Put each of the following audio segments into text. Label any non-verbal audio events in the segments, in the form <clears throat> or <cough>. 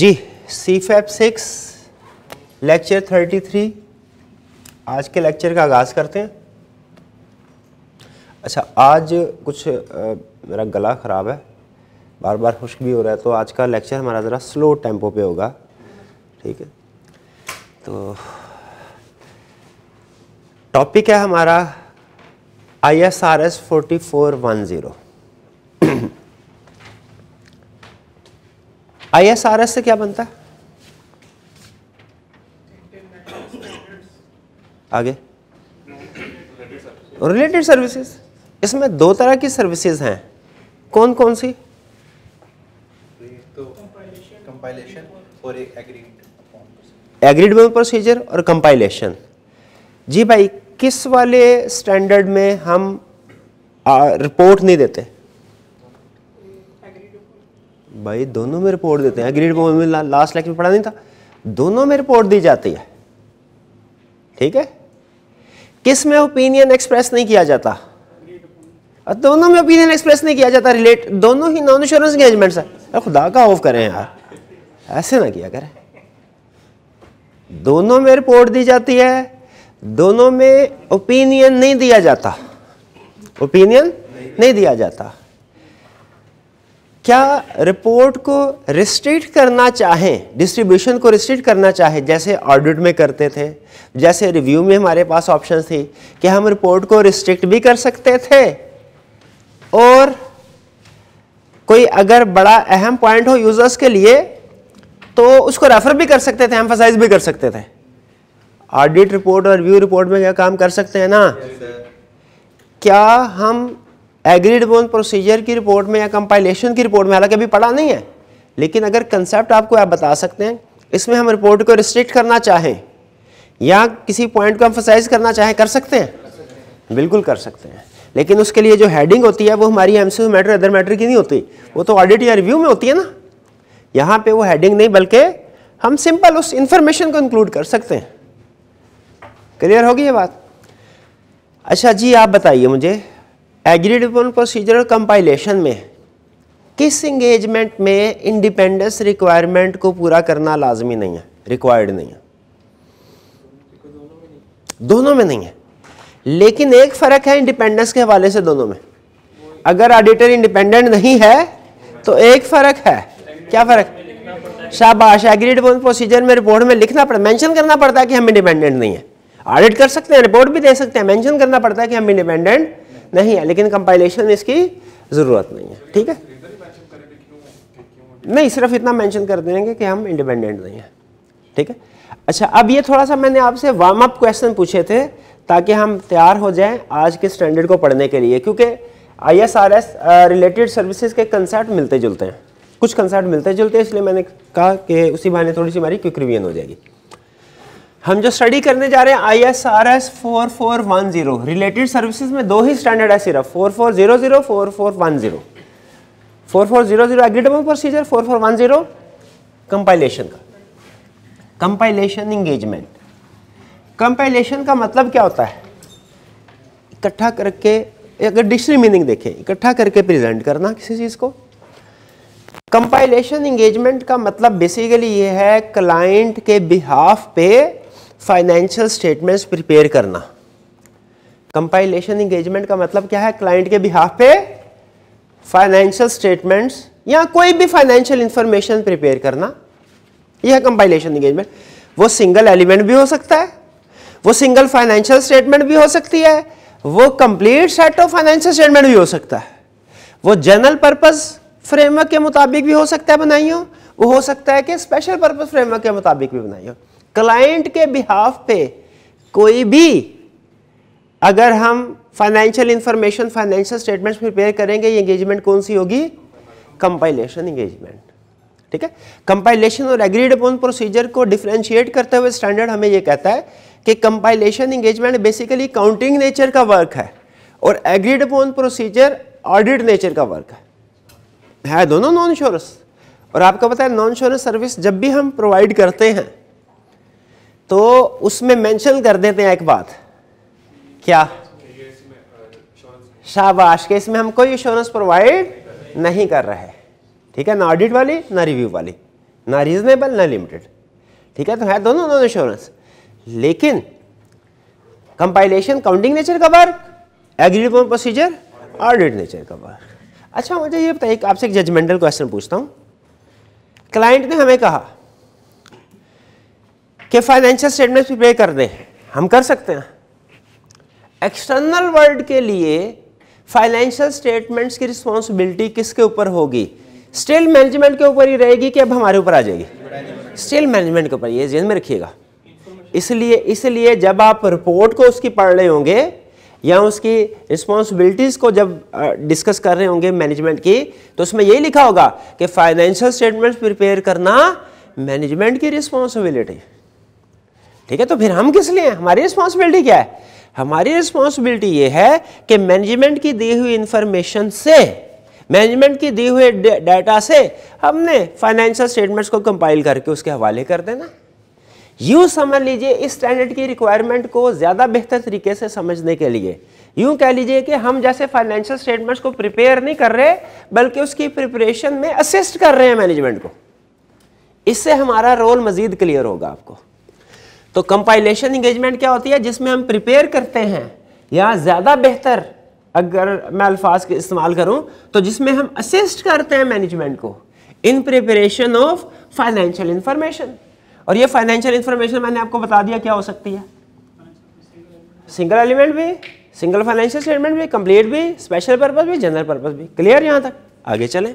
जी C फैप six lecture thirty three आज के लेक्चर का आगाज़ करते हैं अच्छा आज कुछ आ, मेरा गला ख़राब है बार बार खुश्क भी हो रहा है तो आज का लेक्चर हमारा ज़रा स्लो टेम्पो पे होगा ठीक है तो टॉपिक है हमारा I S R S forty four one zero I S R S से क्या बनता है आगे रिलेटेड सर्विसेज इसमें दो तरह की सर्विसेज हैं कौन कौन सी कंपाइलेशन तो और एग्रीड एग्रीड में प्रोसीजर और कंपाइलेशन जी भाई किस वाले स्टैंडर्ड में हम रिपोर्ट नहीं देते भाई दोनों में रिपोर्ट देते हैं ग्रीड में ला, लास्ट लेक्चर में पढ़ा नहीं था दोनों में रिपोर्ट दी जाती है ठीक है किस में ओपिनियन एक्सप्रेस नहीं किया जाता और दोनों में ओपिनियन एक्सप्रेस नहीं किया जाता रिलेट दोनों ही नॉन इंश्योरेंस इंगेजमेंट्स है अरे खुदा का ऑफ करें यार ऐसे ना किया करें दोनों में रिपोर्ट दी जाती है दोनों में ओपिनियन नहीं दिया जाता ओपिनियन नहीं दिया जाता क्या रिपोर्ट को रिस्ट्रिक्ट करना चाहें डिस्ट्रीब्यूशन को रिस्ट्रिक्ट करना चाहें जैसे ऑडिट में करते थे जैसे रिव्यू में हमारे पास ऑप्शन थी कि हम रिपोर्ट को रिस्ट्रिक्ट भी कर सकते थे और कोई अगर बड़ा अहम पॉइंट हो यूज़र्स के लिए तो उसको रेफर भी कर सकते थे एम्फोसाइज भी कर सकते थे ऑडिट रिपोर्ट और रिव्यू रिपोर्ट में क्या काम कर सकते हैं ना yes, क्या हम एग्रीड बोन प्रोसीजर की रिपोर्ट में या कंपाइलेशन की रिपोर्ट में हालांकि अभी पढ़ा नहीं है लेकिन अगर कंसेप्ट आपको आप बता सकते हैं इसमें हम रिपोर्ट को रिस्ट्रिक्ट करना चाहें या किसी पॉइंट को एम्फोसाइज करना चाहें कर सकते हैं बिल्कुल कर सकते हैं लेकिन उसके लिए जो हैडिंग होती है वो हमारी M C matter other matter की नहीं होती वो तो ऑडिट या रिव्यू में होती है ना यहाँ पे वो हैडिंग नहीं बल्कि हम सिंपल उस इंफॉर्मेशन को इंक्लूड कर सकते हैं क्लियर होगी ये बात अच्छा जी आप बताइए मुझे एग्रीड अपन प्रोसीजर कंपाइलेशन में किस इंगेजमेंट में इंडिपेंडेंस रिक्वायरमेंट को पूरा करना लाजमी नहीं है रिक्वायर्ड नहीं है दोनों में नहीं है लेकिन एक फ़र्क है इंडिपेंडेंस के हवाले से दोनों में अगर ऑडिटर इंडिपेंडेंट नहीं है तो एक फ़र्क है क्या फ़र्क शाबाश एग्रीड अपॉन प्रोसीजर में रिपोर्ट में लिखना पड़ता मेंशन करना पड़ता है कि हम इंडिपेंडेंट नहीं है ऑडिट कर सकते हैं रिपोर्ट भी दे सकते हैं मेंशन करना पड़ता है कि हम इंडिपेंडेंट नहीं है लेकिन कंपाइलेशन इसकी ज़रूरत नहीं है ठीक है नहीं सिर्फ इतना मेंशन कर देंगे कि हम इंडिपेंडेंट नहीं हैं ठीक है अच्छा अब ये थोड़ा सा मैंने आपसे वार्म अप क्वेश्चन पूछे थे ताकि हम तैयार हो जाएं आज के स्टैंडर्ड को पढ़ने के लिए क्योंकि I S R S related services के कंसर्ट मिलते जुलते हैं कुछ कंसर्ट मिलते जुलते हैं इसलिए मैंने कहा कि उसी बहाने थोड़ी सी हमारी क्विक हो जाएगी हम जो स्टडी करने जा रहे हैं I S R S four four one zero related services में दो ही स्टैंडर्ड है सिर्फ four four zero zero four four one zero four four zero zero agreed upon procedure four four one zero compilation का कंपाइलेशन इंगेजमेंट कंपाइलेशन का मतलब क्या होता है इकट्ठा करके अगर डिक्शनरी मीनिंग देखें इकट्ठा करके प्रेजेंट करना किसी चीज़ को कंपाइलेशन इंगेजमेंट का मतलब बेसिकली ये है क्लाइंट के बिहाफ पे फाइनेंशियल स्टेटमेंट्स प्रिपेयर करना कंपाइलेशन इंगेजमेंट का मतलब क्या है क्लाइंट के बिहाफ पे फाइनेंशियल स्टेटमेंट्स या कोई भी फाइनेंशियल इंफॉर्मेशन प्रिपेयर करना यह कंपाइलेशन इंगेजमेंट वो सिंगल एलिमेंट भी हो सकता है वो सिंगल फाइनेंशियल स्टेटमेंट भी हो सकती है वो complete set of financial statement भी हो सकता है वो जनरल पर्पज फ्रेमवर्क के मुताबिक भी हो सकता है बनाइयों वो हो सकता है कि स्पेशल पर्पज फ्रेमवर्क के मुताबिक भी बनाइयों क्लाइंट के बिहाफ पे कोई भी अगर हम financial information financial statements prepare करेंगे ये एंगेजमेंट कौन सी होगी कंपाइलेशन एंगेजमेंट ठीक है कंपाइलेशन और एग्रीड अपॉन प्रोसीजर को डिफ्रेंशिएट करते हुए स्टैंडर्ड हमें ये कहता है कि compilation engagement basically counting nature का वर्क है और agreed upon procedure audit nature का वर्क है है दोनों नॉन इंश्योरेंस और आपको पता है नॉन इंश्योरेंस सर्विस जब भी हम प्रोवाइड करते हैं तो उसमें मेंशन कर देते हैं एक बात क्या शाबाश के इसमें हम कोई इंश्योरेंस प्रोवाइड नहीं कर रहे ठीक है ना ऑडिट वाली ना रिव्यू वाली ना रीजनेबल ना लिमिटेड ठीक है तो है दोनों दोनों इंश्योरेंस लेकिन कंपाइलेशन काउंटिंग नेचर का work agreed procedure audit nature का वर्क अच्छा मुझे ये बताइए आपसे एक जजमेंटल क्वेश्चन पूछता हूँ क्लाइंट ने हमें कहा कि फाइनेंशियल स्टेटमेंट्स प्रिपेयर कर दें हम कर सकते हैं एक्सटर्नल वर्ल्ड के लिए फाइनेंशियल स्टेटमेंट्स की रिस्पॉन्सिबिलिटी किसके ऊपर होगी स्टिल मैनेजमेंट के ऊपर ही रहेगी कि अब हमारे ऊपर आ जाएगी स्टिल मैनेजमेंट के ऊपर ये जेन में रखिएगा इसलिए इसलिए जब आप रिपोर्ट को उसकी पढ़ रहे होंगे या उसकी रिस्पॉन्सिबिलिटीज़ को जब डिस्कस कर रहे होंगे मैनेजमेंट की तो उसमें यही लिखा होगा कि फाइनेंशियल स्टेटमेंट्स प्रिपेयर करना मैनेजमेंट की रिस्पॉन्सिबिलिटी ठीक है तो फिर हम किस लिए हमारी रिस्पॉन्सिबिलिटी क्या है हमारी रिस्पॉन्सिबिलिटी ये है कि मैनेजमेंट की दी हुई इंफॉर्मेशन से मैनेजमेंट की दी हुई डाटा से हमने फाइनेंशियल स्टेटमेंट्स को कंपाइल करके उसके हवाले कर देना यूँ समझ लीजिए इस स्टैंडर्ड की रिक्वायरमेंट को ज़्यादा बेहतर तरीके से समझने के लिए यूँ कह लीजिए कि हम जैसे फाइनेंशियल स्टेटमेंट्स को प्रिपेयर नहीं कर रहे बल्कि उसकी प्रिपरेशन में असिस्ट कर रहे हैं मैनेजमेंट को इससे हमारा रोल मज़ीद क्लियर होगा आपको तो कंपाइलेशन इंगेजमेंट क्या होती है जिसमें हम प्रिपेयर करते हैं या ज़्यादा बेहतर अगर मैं अल्फाज के इस्तेमाल करूं तो जिसमें हम असिस्ट करते हैं मैनेजमेंट को in preparation of financial information और ये फाइनेंशियल इंफॉर्मेशन मैंने आपको बता दिया क्या हो सकती है सिंगल एलिमेंट भी सिंगल फाइनेंशियल स्टेटमेंट भी कंप्लीट भी स्पेशल पर्पज भी जनरल पर्पज भी क्लियर यहाँ तक आगे चलें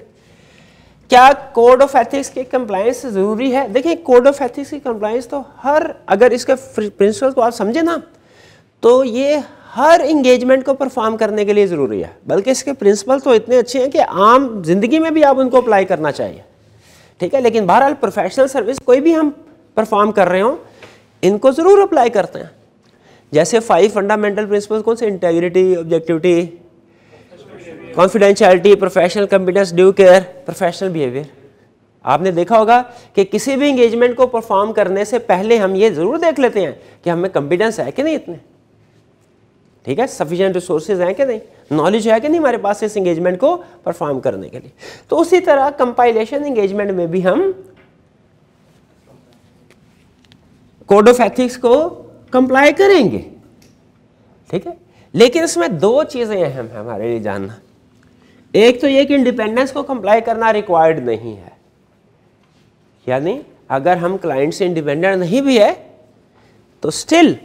क्या कोड ऑफ एथिक्स की कंप्लायंस ज़रूरी है देखिए कोड ऑफ एथिक्स की कंप्लायंस तो हर अगर इसके प्रिंसिपल को आप समझे ना तो ये हर इंगेजमेंट को परफॉर्म करने के लिए ज़रूरी है बल्कि इसके प्रिंसिपल तो इतने अच्छे हैं कि आम जिंदगी में भी आप उनको अप्लाई करना चाहिए ठीक है लेकिन बहरहाल प्रोफेशनल सर्विस कोई भी हम परफॉर्म कर रहे हो इनको ज़रूर अप्लाई करते हैं जैसे फाइव फंडामेंटल प्रिंसिपल कौन से integrity objectivity confidentiality professional competence due care professional behaviour आपने देखा होगा कि किसी भी इंगेजमेंट को परफॉर्म करने से पहले हम ये ज़रूर देख लेते हैं कि हमें कॉन्फिडेंस है कि नहीं इतने ठीक है सफिशेंट रिसोर्सेज हैं कि नहीं नॉलेज है कि नहीं हमारे पास इस इंगेजमेंट को परफॉर्म करने के लिए तो उसी तरह कंपाइलेशन इंगेजमेंट में भी हम कोड ऑफ एथिक्स को कंप्लाई करेंगे ठीक है लेकिन इसमें दो चीज़ें अहम हैं हमारे लिए जानना एक तो ये कि इंडिपेंडेंस को कंप्लाई करना रिक्वायर्ड नहीं है यानी अगर हम क्लाइंट से इंडिपेंडेंट नहीं भी है तो स्टिल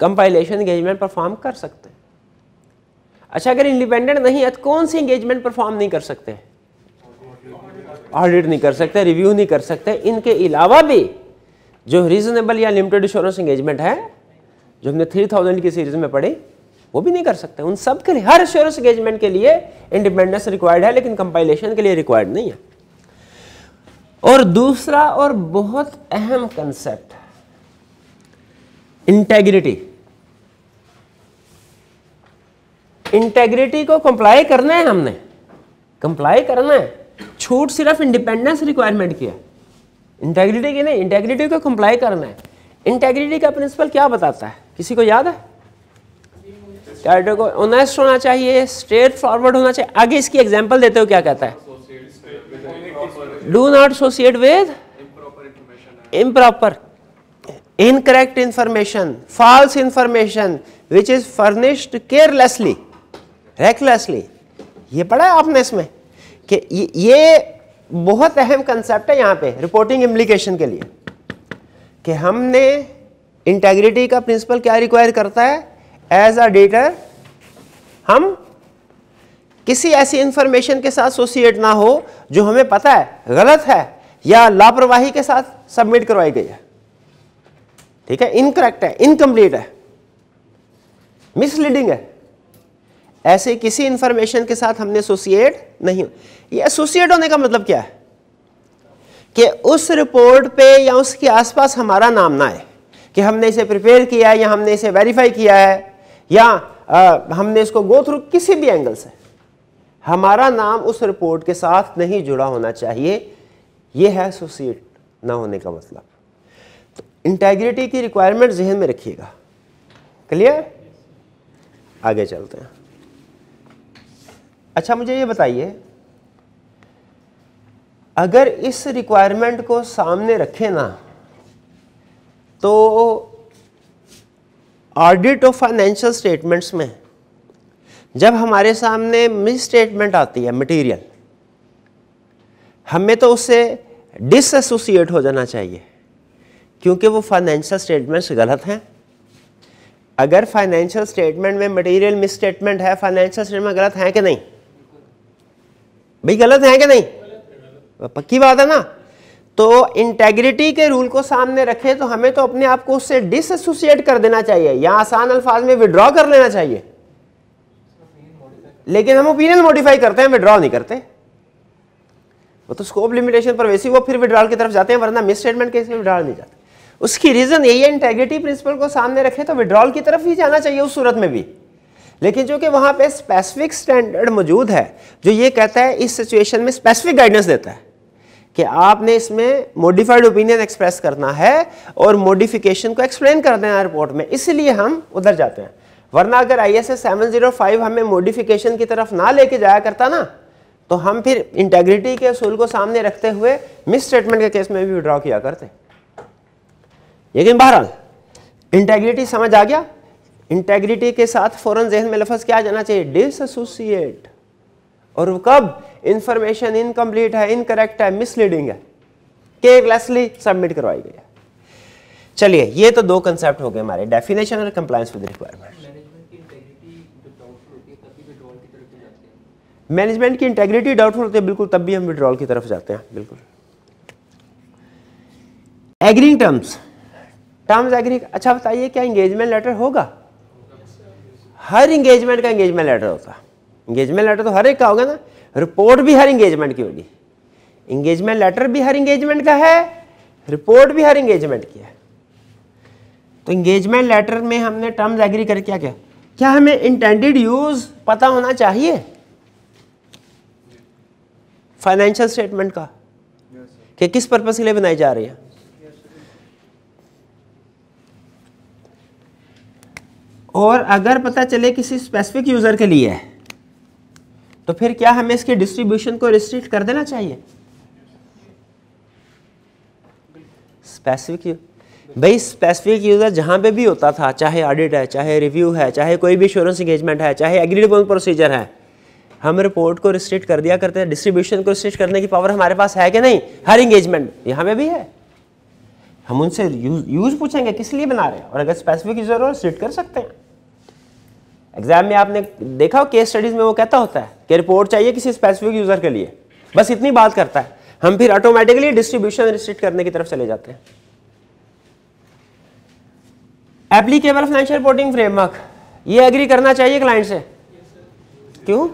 कंपाइलेशन इंगेजमेंट परफॉर्म कर सकते हैं अच्छा अगर इंडिपेंडेंट नहीं है तो कौन सी एंगेजमेंट परफॉर्म नहीं कर सकते ऑडिट नहीं कर सकते रिव्यू नहीं कर सकते इनके अलावा भी जो रीजनेबल या लिमिटेड इंश्योरेंस इंगेजमेंट है जो हमने 3000 की सीरीज में पढ़ी वो भी नहीं कर सकते उन सब के लिए हर एश्योरेंस एंगेजमेंट के लिए इंडिपेंडेंस रिक्वायर्ड है लेकिन कंपाइलेशन के लिए रिक्वायर्ड नहीं है और दूसरा और बहुत अहम कंसेप्ट इंटेग्रिटी इंटेग्रिटी को कंप्लाई करना है हमने कंप्लाई करना है छूट सिर्फ इंडिपेंडेंस रिक्वायरमेंट की है इंटेग्रिटी की नहीं इंटेग्रिटी को कंप्लाई करना है इंटेग्रिटी का प्रिंसिपल क्या बताता है किसी को याद है डायरेक्टर को ऑनेस्ट होना चाहिए स्ट्रेट फॉरवर्ड होना चाहिए आगे इसकी एग्जाम्पल देते हो क्या कहता है do not associate with improper incorrect information false information which is furnished carelessly recklessly ये पढ़ा है आपने इसमें कि ये बहुत अहम कंसेप्ट है यहाँ पे रिपोर्टिंग इम्प्लीकेशन के लिए कि हमने इंटेग्रिटी का प्रिंसिपल क्या रिक्वायर करता है एज अ डेटर हम किसी ऐसी इंफॉर्मेशन के साथ एसोसिएट ना हो जो हमें पता है गलत है या लापरवाही के साथ सबमिट करवाई गई है ठीक है इनकरेक्ट है इनकम्प्लीट है मिसलीडिंग है ऐसे किसी इंफॉर्मेशन के साथ हमने एसोसिएट नहीं ये एसोसिएट होने का मतलब क्या है कि उस रिपोर्ट पे या उसके आसपास हमारा नाम ना आए कि हमने इसे प्रिपेयर किया है या हमने इसे वेरीफाई किया है या आ, हमने इसको गो थ्रू किसी भी एंगल से हमारा नाम उस रिपोर्ट के साथ नहीं जुड़ा होना चाहिए ये है एसोसिएट ना होने का मतलब तो इंटेग्रिटी की रिक्वायरमेंट जहन में रखिएगा क्लियर आगे चलते हैं अच्छा मुझे ये बताइए अगर इस रिक्वायरमेंट को सामने रखे ना तो ऑडिट ऑफ फाइनेंशियल स्टेटमेंट्स में जब हमारे सामने मिस स्टेटमेंट आती है मटेरियल हमें तो उससे डिसएसोसिएट हो जाना चाहिए क्योंकि वो फाइनेंशियल स्टेटमेंट्स गलत हैं अगर फाइनेंशियल स्टेटमेंट में मटेरियल मिस स्टेटमेंट है फाइनेंशियल स्टेटमेंट गलत है कि नहीं भाई गलत है कि नहीं पक्की बात है ना तो इंटेग्रिटी के रूल को सामने रखें तो हमें तो अपने आप को उससे डिसोसिएट कर देना चाहिए या आसान अल्फाज में विड्रॉ कर लेना चाहिए लेकिन हम ओपिनियन मॉडिफाई करते हैं विड्रॉ नहीं करते वो तो स्कोप लिमिटेशन पर वैसे वो फिर विड्रॉल की तरफ जाते हैं वरना मिस स्टेटमेंट केस में विड्रॉल नहीं जाते उसकी रीज़न यही है इंटेग्रिटी प्रिंसिपल को सामने रखें तो विड्रॉल की तरफ ही जाना चाहिए उस सूरत में भी लेकिन चूंकि वहां पे स्पेसिफिक स्टैंडर्ड मौजूद है जो ये कहता है इस सिचुएशन में स्पेसिफिक गाइडेंस देता है कि आपने इसमें मॉडिफाइड ओपिनियन एक्सप्रेस करना है और मॉडिफिकेशन को एक्सप्लेन कर देना रिपोर्ट में इसलिए हम उधर जाते हैं वरना अगर I S S seven zero five हमें मोडिफिकेशन की तरफ ना लेके जाया करता ना तो हम फिर इंटेग्रिटी के असूल को सामने रखते हुए मिस स्टेटमेंट के केस में भी विड्रॉ किया करते लेकिन बहरहाल इंटेग्रिटी समझ आ गया इंटेग्रिटी के साथ फौरन जहन में लफज क्या जाना चाहिए डिसोसिएट और वो कब इंफॉर्मेशन इनकम्प्लीट है इनकरेक्ट है मिसलीडिंग है केयरलेसली सबमिट करवाई गई है चलिए ये तो दो कंसेप्ट हो गए हमारे डेफिनेशन और कंप्लायंस विद रिक्वायरमेंट मैनेजमेंट की इंटेग्रिटी डाउटफुल होती है बिल्कुल तब भी हम विड्रॉल की तरफ जाते हैं बिल्कुल एग्रींग टर्म्स टर्म्स एग्री अच्छा बताइए क्या इंगेजमेंट लेटर होगा हर इंगेजमेंट का इंगेजमेंट लेटर होता है इंगेजमेंट लेटर तो हर एक का होगा ना रिपोर्ट भी हर इंगेजमेंट की होगी इंगेजमेंट लेटर भी हर इंगेजमेंट का है रिपोर्ट भी हर इंगेजमेंट की है तो इंगेजमेंट लेटर में हमने टर्म्स एग्री कर क्या क्या क्या हमें इंटेंडेड यूज पता होना चाहिए फाइनेंशियल स्टेटमेंट का yes, कि किस पर्पज के लिए बनाई जा रही है yes, और अगर पता चले किसी स्पेसिफिक यूजर के लिए है तो फिर क्या हमें इसके डिस्ट्रीब्यूशन को रिस्ट्रिक्ट कर देना चाहिए स्पेसिफिक भाई स्पेसिफिक यूज़र जहां पे भी होता था चाहे ऑडिट है चाहे रिव्यू है चाहे कोई भी इंश्योरेंस इंगेजमेंट है चाहे एग्रीड अपॉन प्रोसीजर है हम रिपोर्ट को रिस्ट्रिक्ट कर दिया करते हैं डिस्ट्रीब्यूशन को रिस्ट्रिक्ट करने की पावर हमारे पास है कि नहीं हर इंगेजमेंट यहां पर भी है हम उनसे यूज यूज पूछेंगे किस लिए बना रहे हैं और अगर स्पेसिफिक यूज़र हो रिस्ट्रिक्ट कर सकते हैं एग्जाम में आपने देखा केस स्टडीज में वो कहता होता है कि रिपोर्ट चाहिए किसी स्पेसिफिक यूजर के लिए बस इतनी बात करता है हम फिर ऑटोमेटिकली डिस्ट्रीब्यूशन रिस्ट्रिक्ट करने की तरफ चले जाते हैं एप्लीकेबल फाइनेंशियल रिपोर्टिंग फ्रेमवर्क ये एग्री करना चाहिए क्लाइंट से क्यों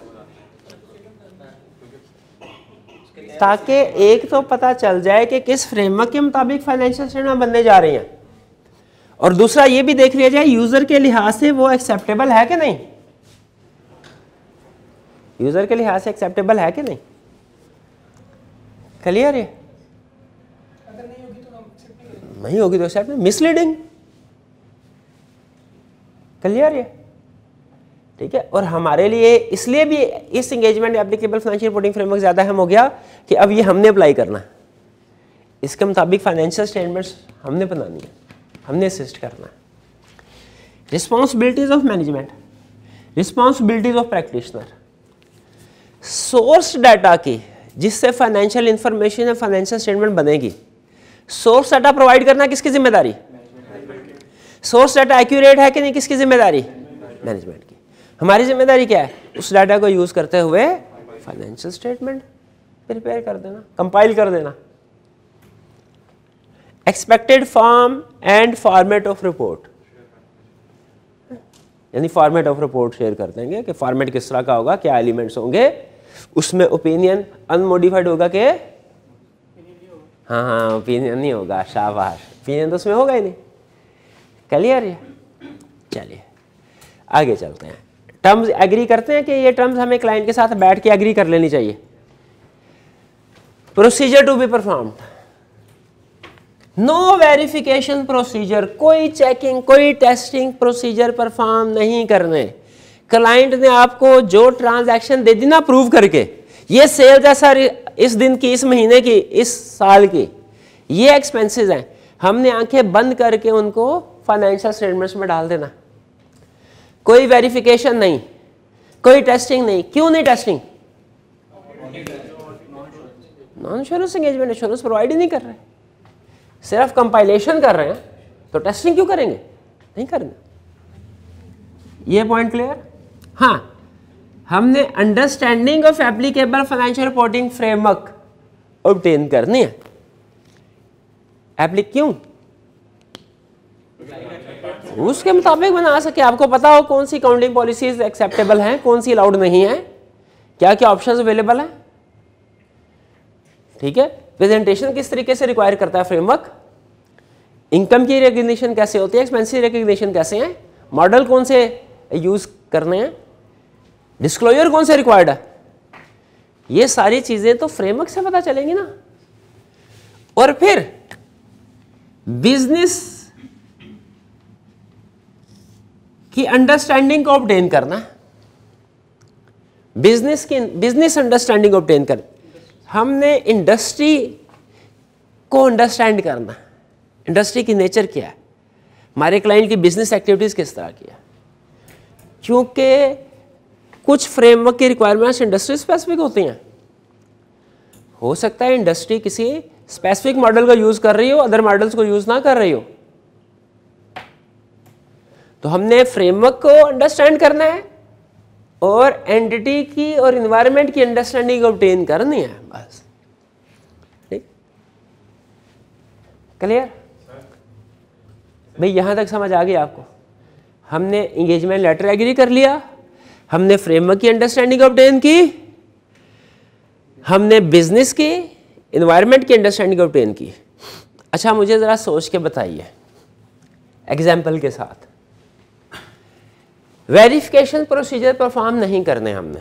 ताकि एक तो पता चल जाए कि किस फ्रेमवर्क के मुताबिक फाइनेंशियल स्टेटमेंट बनने जा रही हैं और दूसरा ये भी देख लिया जाए यूज़र के लिहाज से वो एक्सेप्टेबल है कि नहीं यूज़र के लिहाज से एक्सेप्टेबल है कि नहीं क्लियर है नहीं होगी तो एक्सेप्ट मिसलीडिंग क्लियर है ठीक है और हमारे लिए इसलिए भी इस engagement applicable financial reporting framework ज़्यादा हम हो गया कि अब ये हमने अप्लाई करना इसके मुताबिक फाइनेंशियल स्टेटमेंट्स हमने बनानी है हमने असिस्ट करना है responsibilities of management responsibilities of practitioner source data की जिससे फाइनेंशियल इंफॉर्मेशन या फाइनेंशियल स्टेटमेंट बनेगी सोर्स डाटा प्रोवाइड करना किसकी जिम्मेदारी सोर्स डाटा एक्यूरेट है कि नहीं किसकी जिम्मेदारी मैनेजमेंट की हमारी जिम्मेदारी क्या है उस डाटा को यूज़ करते हुए फाइनेंशियल स्टेटमेंट प्रिपेयर कर देना कंपाइल कर देना expected form and format of report यानी फॉर्मेट ऑफ रिपोर्ट शेयर कर देंगे कि फॉर्मेट किस तरह का होगा क्या एलिमेंट्स होंगे उसमें ओपिनियन अनमोडिफाइड होगा कि हाँ हाँ ओपिनियन नहीं होगा शाबाश ओपिनियन तो उसमें होगा ही नहीं क्लियर ये चलिए आगे चलते हैं टर्म्स एग्री करते हैं कि ये टर्म्स हमें क्लाइंट के साथ बैठ के एग्री कर लेनी चाहिए procedure to be performed no verification procedure कोई चेकिंग कोई टेस्टिंग प्रोसीजर परफॉर्म नहीं करने क्लाइंट ने आपको जो ट्रांजैक्शन दे दी ना प्रूव करके ये सेल है सर इस दिन की इस महीने की इस साल की ये एक्सपेंसेस हैं हमने आंखें बंद करके उनको फाइनेंशियल स्टेटमेंट्स में डाल देना कोई वेरिफिकेशन नहीं कोई टेस्टिंग नहीं क्यों नहीं testing non insurance engagement insurance provide ही नहीं कर रहे सिर्फ कंपाइलेशन कर रहे हैं तो टेस्टिंग क्यों करेंगे नहीं करेंगे ये पॉइंट क्लियर हाँ हमने understanding of applicable financial reporting framework obtain करनी है एप्लीक क्यों उसके मुताबिक बना सके आपको पता हो कौन सी काउंटिंग पॉलिसीज एक्सेप्टेबल हैं कौन सी अलाउड नहीं है क्या क्या ऑप्शंस अवेलेबल हैं ठीक है प्रेजेंटेशन किस तरीके से रिक्वायर करता है फ्रेमवर्क इनकम की रिकग्निशन कैसे होती है एक्सपेंसिव रिकग्निशन कैसे हैं मॉडल कौन से यूज़ करने हैं डिस्क्लोजर कौन से रिक्वायर्ड है ये सारी चीज़ें तो फ्रेमवर्क से पता चलेंगी ना और फिर बिजनेस की अंडरस्टैंडिंग को ऑप्टेन करना बिजनेस की बिजनेस अंडरस्टैंडिंग ऑप्टेन करना हमने इंडस्ट्री को अंडरस्टैंड करना इंडस्ट्री की नेचर क्या है हमारे क्लाइंट की बिजनेस एक्टिविटीज़ किस तरह की है क्योंकि कुछ फ्रेमवर्क की रिक्वायरमेंट्स इंडस्ट्री स्पेसिफिक होती हैं हो सकता है इंडस्ट्री किसी स्पेसिफिक मॉडल का यूज़ कर रही हो अदर मॉडल्स को यूज़ ना कर रही हो तो हमने फ्रेमवर्क को अंडरस्टैंड करना है और एंटिटी की और इन्वायरमेंट की अंडरस्टैंडिंग ऑप्टेन करनी है बस ठीक क्लियर भाई यहाँ तक समझ आ गई आपको हमने इंगेजमेंट लेटर एग्री कर लिया हमने फ्रेमवर्क की अंडरस्टैंडिंग ऑप्टेन की हमने बिजनेस की इन्वायरमेंट की अंडरस्टैंडिंग ऑप्टेन की अच्छा मुझे ज़रा सोच के बताइए एग्जाम्पल के साथ वेरिफिकेशन प्रोसीजर परफॉर्म नहीं करने हमने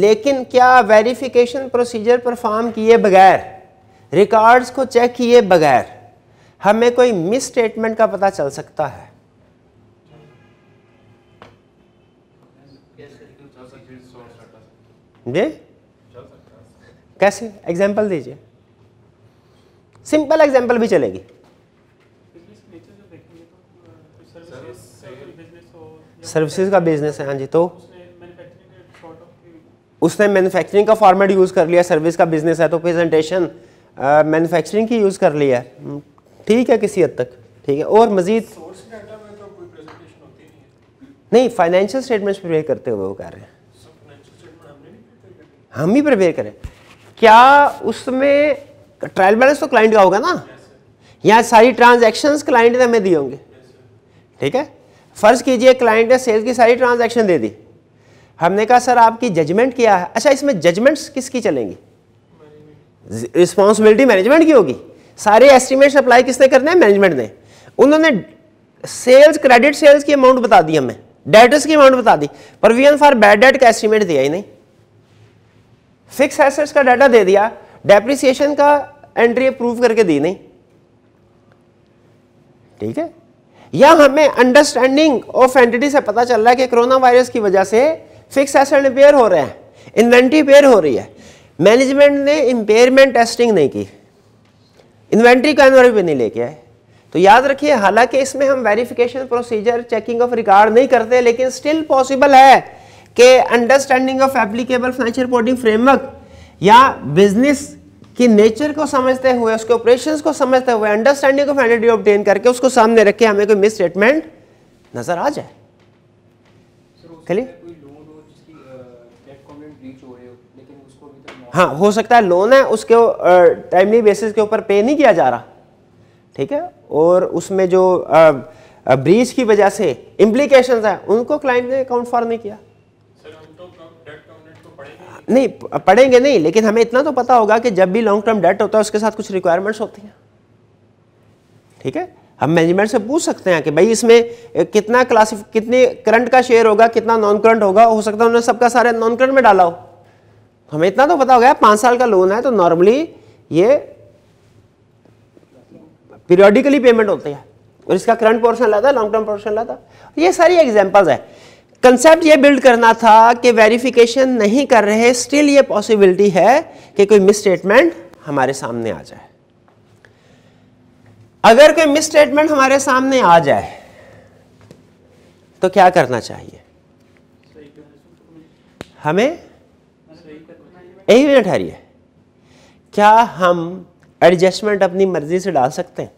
लेकिन क्या वेरिफिकेशन प्रोसीजर परफॉर्म किए बगैर रिकॉर्ड्स को चेक किए बगैर हमें कोई मिस स्टेटमेंट का पता चल सकता है जी कैसे एग्जांपल दीजिए सिंपल एग्जांपल भी चलेगी सर्विसेज का बिजनेस है हाँ जी तो उसने मैन्युफैक्चरिंग का फॉर्मेट यूज़ कर लिया सर्विस का बिजनेस है तो प्रेजेंटेशन मैन्युफैक्चरिंग की यूज़ कर लिया है हम्म, ठीक है किसी हद तक ठीक है और मज़ीद तो नहीं फाइनेंशियल स्टेटमेंट्स प्रिपेयर करते हुए वो कह रहे हैं हम ही प्रिपेयर करें क्या उसमें ट्रायल बैलेंस तो क्लाइंट का होगा ना यहाँ सारी ट्रांजैक्शंस क्लाइंट ने हमें दिए होंगे ठीक है फ़र्ज़ कीजिए क्लाइंट ने सेल की सारी ट्रांजैक्शन दे दी हमने कहा सर आपकी जजमेंट क्या है अच्छा इसमें जजमेंट्स किसकी चलेंगी रिस्पॉन्सिबिलिटी मैनेजमेंट की होगी सारे एस्टिमेट्स अप्लाई किसने करने हैं मैनेजमेंट ने उन्होंने सेल्स क्रेडिट सेल्स की अमाउंट बता दी हमें डेटर्स की अमाउंट बता दी प्रोविजन फॉर बैड डेट का एस्टिमेट दिया ही नहीं फिक्स एसेट्स का डाटा दे दिया डेप्रिसिएशन का एंट्री अप्रूव करके दी नहीं ठीक है या हमें अंडरस्टैंडिंग ऑफ एंटिटी से पता चल रहा है कि कोरोना वायरस की वजह से फिक्स एसेट रिपेयर हो रहे हैं इन्वेंट्री रिपेयर हो रही है मैनेजमेंट ने इम्पेयरमेंट टेस्टिंग नहीं की इन्वेंट्री का एनवर भी नहीं लेके आए तो याद रखिए हालांकि इसमें हम verification procedure checking of record नहीं करते लेकिन स्टिल पॉसिबल है कि understanding of applicable financial reporting framework या बिजनेस कि नेचर को समझते हुए उसके ऑपरेशन को समझते हुए अंडरस्टैंडिंग ऑफ एंडिटी ऑब्टेन करके उसको सामने रखे हमें कोई मिस स्टेटमेंट नजर आ जाए क्लियर हाँ हो सकता है लोन है उसके टाइमली बेसिस के ऊपर पे नहीं किया जा रहा ठीक है और उसमें जो ब्रीच की वजह से इम्प्लीकेशन है उनको क्लाइंट ने अकाउंट फॉर नहीं किया नहीं पढ़ेंगे नहीं लेकिन हमें इतना तो पता होगा कि जब भी लॉन्ग टर्म डेट होता है उसके साथ कुछ रिक्वायरमेंट्स होती हैं ठीक है हम मैनेजमेंट से पूछ सकते हैं कि भाई इसमें कितना क्लासिफ कितने करंट का शेयर होगा कितना नॉन करंट होगा हो सकता है उन्होंने सबका सारे नॉन करंट में डाला हो हमें इतना तो पता हो गया पाँच साल का लोन है तो नॉर्मली ये पीरियडिकली पेमेंट होती है और इसका करंट पोर्शन लाता है लॉन्ग टर्म पोर्शन लाता है ये सारी एग्जाम्पल्स है कंसेप्ट ये बिल्ड करना था कि वेरिफिकेशन नहीं कर रहे स्टिल ये पॉसिबिलिटी है कि कोई मिस स्टेटमेंट हमारे सामने आ जाए अगर कोई मिस स्टेटमेंट हमारे सामने आ जाए तो क्या करना चाहिए हमें एक मिनट ठहरिए क्या हम एडजस्टमेंट अपनी मर्जी से डाल सकते हैं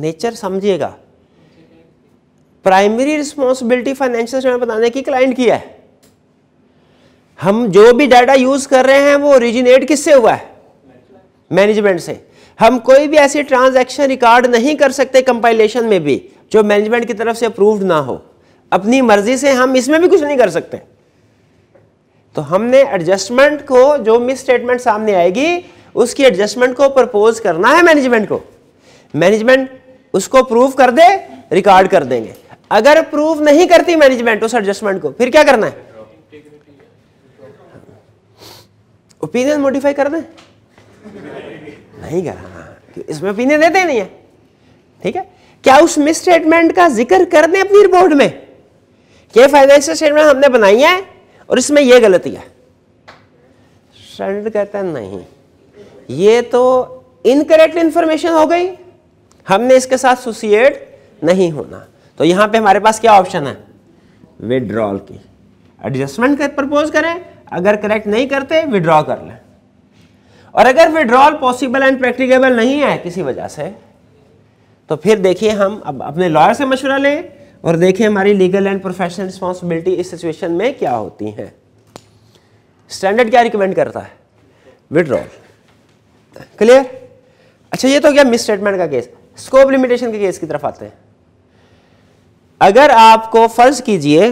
नेचर समझिएगा प्राइमरी रिस्पॉन्सिबिलिटी फाइनेंशियल स्टेटमेंट बताने की क्लाइंट की है हम जो भी डाटा यूज कर रहे हैं वो ओरिजिनेट किससे हुआ है मैनेजमेंट से हम कोई भी ऐसी ट्रांजैक्शन रिकॉर्ड नहीं कर सकते कंपाइलेशन में भी जो मैनेजमेंट की तरफ से अप्रूव्ड ना हो अपनी मर्जी से हम इसमें भी कुछ नहीं कर सकते तो हमने एडजस्टमेंट को जो मिस स्टेटमेंट सामने आएगी उसकी एडजस्टमेंट को प्रपोज करना है मैनेजमेंट को मैनेजमेंट उसको प्रूव कर दे रिकॉर्ड कर देंगे अगर प्रूव नहीं करती मैनेजमेंट उस एडजस्टमेंट को फिर क्या करना है ओपिनियन मॉडिफाई कर दे नहीं करना हाँ। इसमें ओपिनियन देते नहीं है ठीक है क्या उस मिस स्टेटमेंट का जिक्र कर दें अपनी रिपोर्ट में क्या फाइनेंशियल स्टेटमेंट हमने बनाई है और इसमें यह गलती है स्टैंडर्ड कहता है नहीं ये तो इनकरेक्ट इंफॉर्मेशन हो गई हमने इसके साथ सुसिएट नहीं होना तो यहां पे हमारे पास क्या ऑप्शन है विड्रॉल की एडजस्टमेंट कर प्रपोज करें अगर करेक्ट नहीं करते विड्रॉ कर लें और अगर विड्रॉल पॉसिबल एंड प्रैक्टिकेबल नहीं है किसी वजह से तो फिर देखिए हम अब अपने लॉयर से मशवरा लें और देखें हमारी लीगल एंड प्रोफेशनल रिस्पॉन्सिबिलिटी इस सिचुएशन में क्या होती है स्टैंडर्ड क्या रिकमेंड करता है विड्रॉल क्लियर अच्छा ये तो क्या मिस स्टेटमेंट का केस स्कोप लिमिटेशन के केस की तरफ आते हैं अगर आपको फ़र्ज़ कीजिए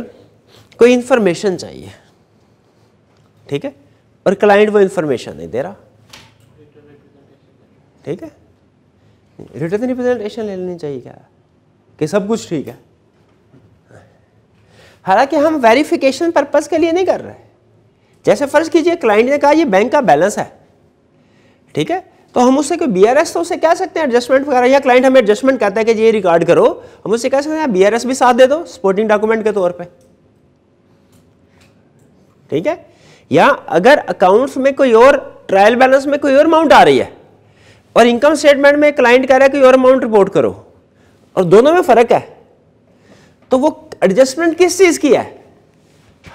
कोई इंफॉर्मेशन चाहिए ठीक है और क्लाइंट वो इन्फॉर्मेशन नहीं दे रहा ठीक है रिटर्न रिप्रेजेंटेशन ले लेनी चाहिए क्या कि सब कुछ ठीक है हालांकि हम वेरिफिकेशन पर्पज़ के लिए नहीं कर रहे जैसे फ़र्ज़ कीजिए क्लाइंट ने कहा ये बैंक का बैलेंस है ठीक है तो हम उससे कोई बी आर एस तो उसे कह सकते हैं एडजस्टमेंट वगैरह या क्लाइंट हमें एडजस्टमेंट कहता है कि ये रिकॉर्ड करो हम उससे कह सकते हैं बी आर एस भी साथ दे दो सपोर्टिंग डॉक्यूमेंट के तौर पर ठीक है या अगर अकाउंट्स में कोई और ट्रायल बैलेंस में कोई और अमाउंट आ रही है और इनकम स्टेटमेंट में क्लाइंट कह रहा है कोई और अमाउंट रिपोर्ट करो और दोनों में फ़र्क है तो वो एडजस्टमेंट किस चीज़ की है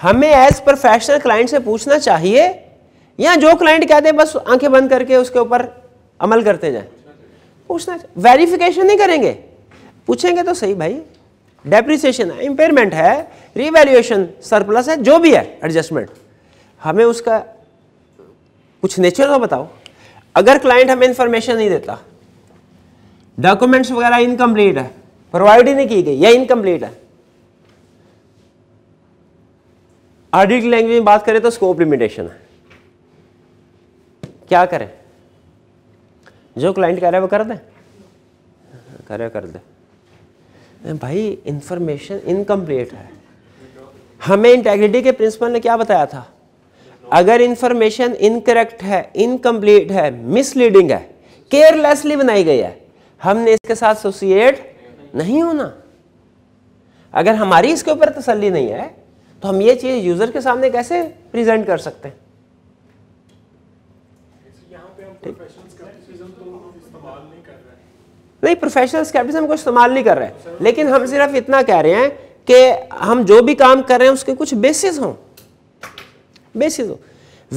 हमें एज प्रोफेशनल क्लाइंट से पूछना चाहिए या जो क्लाइंट कहते हैं बस आंखें बंद करके उसके ऊपर अमल करते जाए पूछना वेरिफिकेशन नहीं करेंगे पूछेंगे तो सही भाई डेप्रिसिएशन है इंपेयरमेंट है रिवेल्यूएशन सरप्लस है जो भी है एडजस्टमेंट हमें उसका कुछ नेचर तो बताओ अगर क्लाइंट हमें इंफॉर्मेशन नहीं देता डॉक्यूमेंट्स वगैरह इनकम्प्लीट है प्रोवाइड ही नहीं की गई या इनकम्प्लीट है ऑडिट लैंग्वेज में बात करें तो स्कोप लिमिटेशन है क्या करें जो क्लाइंट कह रहा है वो कर दे कर कर दे भाई इंफॉर्मेशन इनकम्प्लीट है हमें इंटेग्रिटी के प्रिंसिपल ने क्या बताया था अगर इंफॉर्मेशन इनकरेक्ट है इनकम्प्लीट है मिसलीडिंग है केयरलेसली बनाई गई है हमने इसके साथ एसोसिएट नहीं होना अगर हमारी इसके ऊपर तसल्ली नहीं है तो हम ये चीज़ यूज़र के सामने कैसे प्रेजेंट कर सकते हैं नहीं प्रोफेशनल स्केप्टिज्म को इस्तेमाल नहीं कर रहे लेकिन हम सिर्फ इतना कह रहे हैं कि हम जो भी काम कर रहे हैं उसके कुछ बेसिस हों बेसिस हो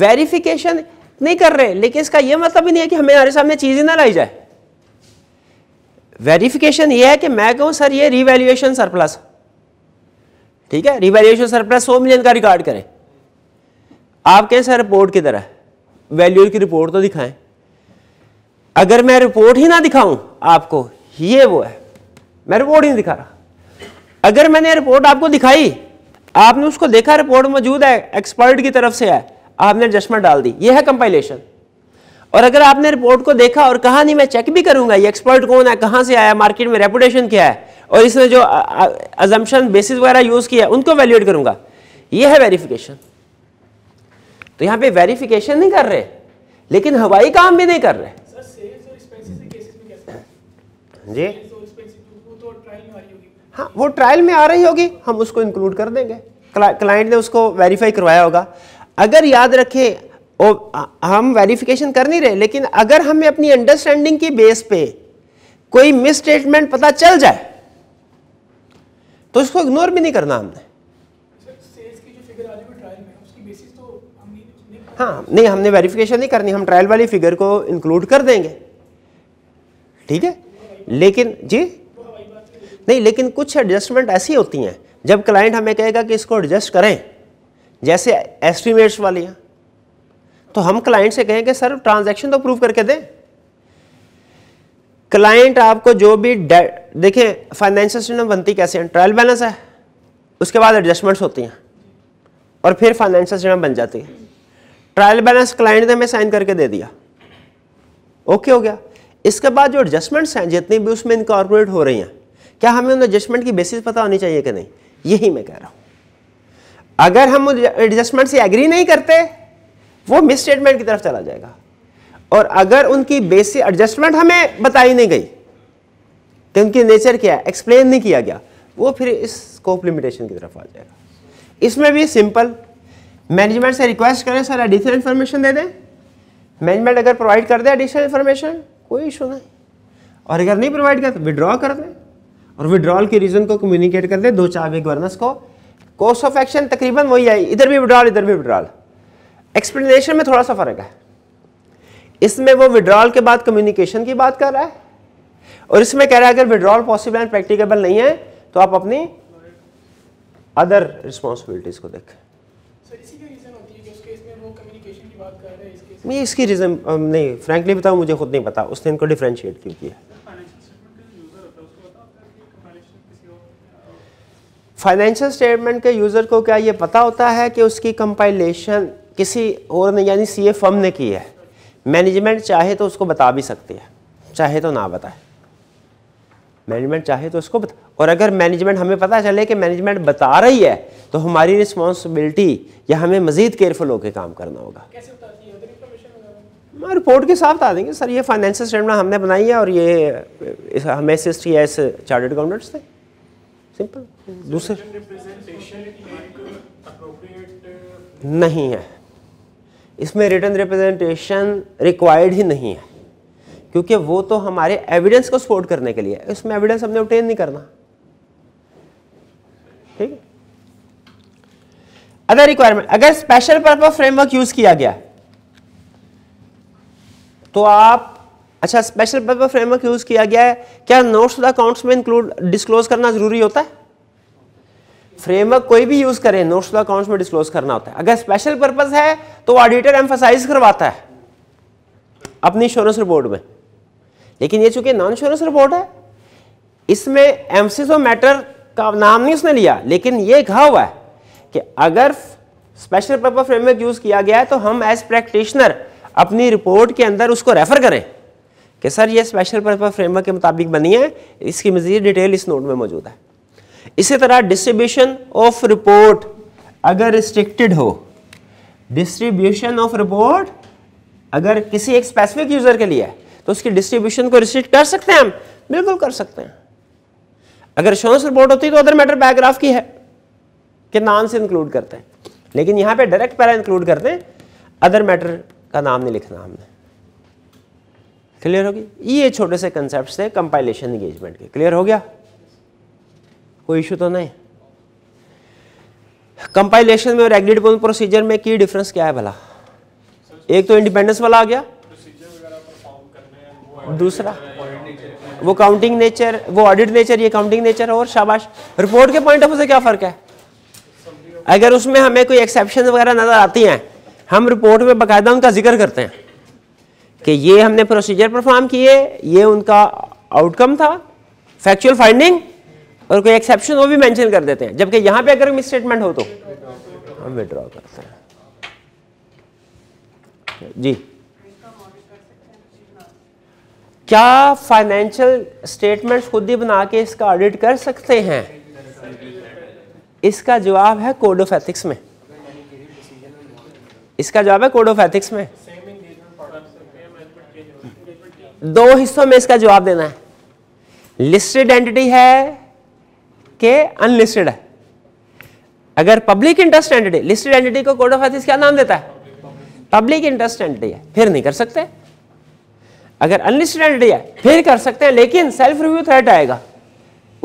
वेरिफिकेशन नहीं कर रहे लेकिन इसका यह मतलब ही नहीं है कि हमें हमारे सामने चीज़ ही ना लाई जाए वेरिफिकेशन ये है कि मैं कहूं सर ये रिवैल्यूएशन सरप्लस ठीक है रिवैल्यूएशन सरप्लस सौ मिलियन का रिकॉर्ड करें आप कहें सर रिपोर्ट की तरह वैल्यू की रिपोर्ट तो दिखाएं अगर मैं रिपोर्ट ही ना दिखाऊं आपको ये वो है मैं रिपोर्ट ही नहीं दिखा रहा अगर मैंने रिपोर्ट आपको दिखाई आपने उसको देखा रिपोर्ट मौजूद है एक्सपर्ट की तरफ से है आपने एडजस्टमेंट डाल दी यह है कंपाइलेशन और अगर आपने रिपोर्ट को देखा और कहा नहीं मैं चेक भी करूंगा ये एक्सपर्ट कौन है कहां से आया मार्केट में रेपुटेशन क्या है और इसने जो अजम्पन बेसिस वगैरह यूज़ किया है उनको वैल्यूएट करूंगा ये है वेरिफिकेशन तो यहां पे वेरिफिकेशन नहीं कर रहे लेकिन हवाई काम भी नहीं कर रहे जी तो हाँ वो ट्रायल में आ रही होगी हम उसको इंक्लूड कर देंगे क्लाइंट ने उसको वेरीफाई करवाया होगा अगर याद रखें हम वेरिफिकेशन कर नहीं रहे लेकिन अगर हमें अपनी अंडरस्टैंडिंग की बेस पे कोई मिस स्टेटमेंट पता चल जाए तो उसको इग्नोर भी नहीं करना हमने तो हाँ नहीं हमने वेरिफिकेशन नहीं करनी हम ट्रायल वाली फिगर को इंक्लूड कर देंगे ठीक है लेकिन जी नहीं लेकिन कुछ एडजस्टमेंट ऐसी होती हैं जब क्लाइंट हमें कहेगा कि इसको एडजस्ट करें जैसे एस्टिमेट्स वाली हैं तो हम क्लाइंट से कहेंगे सर ट्रांजैक्शन तो प्रूव करके दें क्लाइंट आपको जो भी देखें फाइनेंशियल स्टेटमेंट बनती कैसे हैं ट्रायल बैलेंस है उसके बाद एडजस्टमेंट्स होती हैं और फिर फाइनेंशियल स्टेटमेंट बन जाती है ट्रायल बैलेंस क्लाइंट ने हमें साइन करके दे दिया ओके हो गया इसके बाद जो एडजस्टमेंट्स हैं जितनी भी उसमें इनकॉर्पोरेट हो रही हैं क्या हमें उन एडजस्टमेंट की बेसिस पता होनी चाहिए कि नहीं यही मैं कह रहा हूँ अगर हम एडजस्टमेंट से एग्री नहीं करते वो मिस स्टेटमेंट की तरफ चला जाएगा और अगर उनकी बेसिक एडजस्टमेंट हमें बताई नहीं गई कि तो उनकी नेचर क्या है एक्सप्लेन नहीं किया गया वो फिर इस स्कोप लिमिटेशन की तरफ आ जाएगा इसमें भी सिंपल मैनेजमेंट से रिक्वेस्ट करें सर एडिशनल इन्फॉर्मेशन दे दें मैनेजमेंट अगर प्रोवाइड कर दे एडिशनल इन्फॉर्मेशन कोई इशू नहीं और अगर नहीं प्रोवाइड किया तो विड्रॉ कर दें और विड्रॉल के रीज़न को कम्युनिकेट कर दें दो चार गवर्नर्स को कोर्स ऑफ एक्शन तकरीबन वही आई इधर भी विड्रॉल इधर भी विड्रॉल एक्सप्लेनेशन में थोड़ा सा फ़र्क है इसमें वो विड्रॉल के बाद कम्युनिकेशन की बात कर रहा है और इसमें कह रहा है अगर विड्रॉल पॉसिबल एंड प्रैक्टिकेबल नहीं है तो आप अपनी अदर रिस्पॉन्सिबिलिटीज़ को देखें मैं इसकी रीज़न नहीं फ्रेंकली बताओ मुझे खुद नहीं पता उसने इनको डिफ्रेंशिएट क्यों किया फाइनेंशियल स्टेटमेंट के यूज़र को क्या ये पता होता है कि उसकी कंपाइलेशन किसी और ने यानी सी फर्म ने की है मैनेजमेंट चाहे तो उसको बता भी सकती है चाहे तो ना बताए मैनेजमेंट चाहे तो उसको बता और अगर मैनेजमेंट हमें पता चले कि मैनेजमेंट बता रही है तो हमारी रिस्पॉन्सिबिलिटी या हमें मज़ीद केयरफुल होकर काम करना होगा कैसे हम रिपोर्ट के साथ आ देंगे सर ये फाइनेंशियल स्टेटमेंट हमने बनाई है और ये इस, हम एस एस चार्टेड अकाउंटेंट्स थे सिंपल दूसरे नहीं है इसमें रिटर्न रिप्रेजेंटेशन रिक्वायर्ड ही नहीं है क्योंकि वो तो हमारे एविडेंस को सपोर्ट करने के लिए इसमें एविडेंस हमने ऑब्टेन नहीं करना ठीक अदर रिक्वायरमेंट अगर स्पेशल पर्पज फ्रेमवर्क यूज किया गया तो आप अच्छा स्पेशल पेपर फ्रेमवर्क यूज किया गया है क्या नोट्स द अकाउंट्स में इंक्लूड डिस्क्लोज करना जरूरी होता है फ्रेमवर्क कोई भी यूज करें नोट्स द अकाउंट्स में डिस्क्लोज करना होता है अगर स्पेशल पर्पज है तो ऑडिटर एम्फोसाइज करवाता है अपनी इंश्योरेंस रिपोर्ट में लेकिन ये चूंकि नॉन इंश्योरेंस रिपोर्ट है इसमें एमसीसो ऑफ मैटर का नाम नहीं उसने लिया लेकिन ये कहा हुआ है कि अगर स्पेशल पर्पज फ्रेमवर्क यूज किया गया है तो हम एज प्रैक्टिशनर अपनी रिपोर्ट के अंदर उसको रेफ़र करें कि सर ये स्पेशल पर्पज फ्रेमवर्क के मुताबिक बनी है इसकी मज़ीद डिटेल इस नोट में मौजूद है इसी तरह डिस्ट्रीब्यूशन ऑफ रिपोर्ट अगर रिस्ट्रिक्टेड हो डिस्ट्रीब्यूशन ऑफ रिपोर्ट अगर किसी एक स्पेसिफिक यूज़र के लिए है तो उसकी डिस्ट्रीब्यूशन को रिस्ट्रिक्ट कर सकते हैं हम बिल्कुल कर सकते हैं अगर शोस रिपोर्ट होती तो अदर मैटर पैराग्राफ की है कि नाम से इंक्लूड करते हैं लेकिन यहां पे डायरेक्ट पैरा इंक्लूड करते हैं अदर मैटर का नाम नहीं लिखना हमने क्लियर होगी ये छोटे से कंसेप्ट थे कंपाइलेशन इंगेजमेंट के क्लियर हो गया कोई इशू तो नहीं कंपाइलेशन में और एग्रीड प्रोसीजर में की डिफरेंस क्या है भला एक तो इंडिपेंडेंस वाला आ गया दूसरा वो काउंटिंग नेचर वो ऑडिट नेचर ये काउंटिंग नेचर और शाबाश रिपोर्ट के पॉइंट ऑफ व्यू से क्या फर्क है अगर उसमें हमें कोई एक्सेप्शन वगैरह नजर आती हैं हम रिपोर्ट में बाकायदा उनका जिक्र करते हैं कि ये हमने प्रोसीजर परफॉर्म किए ये उनका आउटकम था फैक्चुअल फाइंडिंग और कोई एक्सेप्शन वो भी मेंशन कर देते हैं जबकि यहां पे अगर स्टेटमेंट हो तो हम विड्रॉ करते हैं जी क्या फाइनेंशियल स्टेटमेंट खुद ही बना के इसका ऑडिट कर सकते हैं इसका जवाब है कोड ऑफ एथिक्स में इसका जवाब है कोड ऑफ एथिक्स में दो हिस्सों में इसका जवाब देना है लिस्टेड एंटिटी है के अनलिस्टेड है अगर public interest entity listed entity को कोड ऑफ एथिक्स क्या नाम देता है पब्लिक इंटरेस्ट एंटिटी है फिर नहीं कर सकते अगर अनलिस्टेड एंटिटी है फिर कर सकते हैं लेकिन सेल्फ रिव्यू थ्रेट आएगा